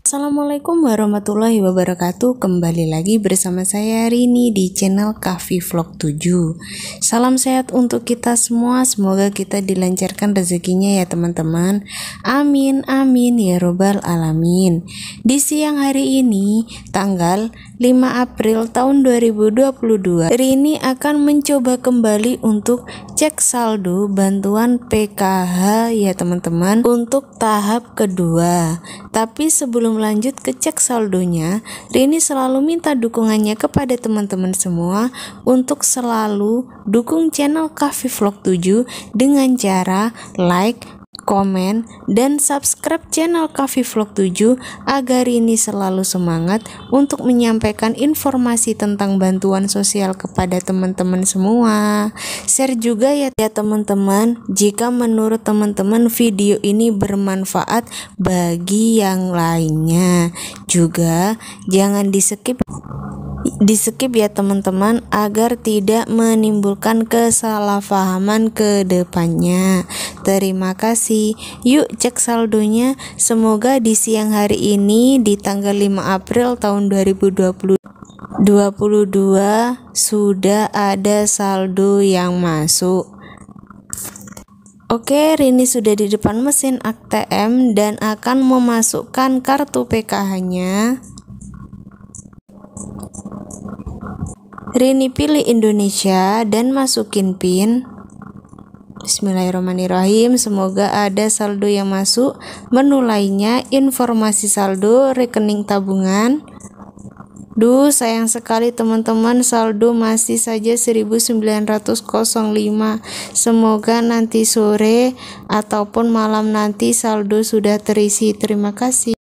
Assalamualaikum warahmatullahi wabarakatuh Kembali lagi bersama saya Rini di channel Kavi Vlog 7 Salam sehat untuk kita semua Semoga kita dilancarkan rezekinya ya teman-teman Amin, amin ya robbal alamin Di siang hari ini tanggal 5 April tahun 2022 Rini akan mencoba kembali untuk cek saldo bantuan PKH ya teman-teman untuk tahap kedua. Tapi sebelum lanjut ke cek saldonya, Rini selalu minta dukungannya kepada teman-teman semua untuk selalu dukung channel Kavi Vlog 7 dengan cara like, komen, dan subscribe channel Kavi Vlog 7 agar ini selalu semangat untuk menyampaikan informasi tentang bantuan sosial kepada teman-teman semua. Share juga ya ya teman-teman jika menurut teman-teman video ini bermanfaat bagi yang lainnya. Juga jangan di skip di skip ya teman-teman agar tidak menimbulkan kesalahpahaman ke depannya. Terima kasih. Yuk cek saldonya. Semoga di siang hari ini di tanggal 5 April tahun 2022 sudah ada saldo yang masuk. Oke, Rini sudah di depan mesin ATM dan akan memasukkan kartu PKH-nya. Rini pilih Indonesia dan masukin PIN. Bismillahirrahmanirrahim. Semoga ada saldo yang masuk. Menu lainnya informasi saldo rekening tabungan. Duh, sayang sekali teman-teman saldo masih saja 1905. Semoga nanti sore ataupun malam nanti saldo sudah terisi. Terima kasih.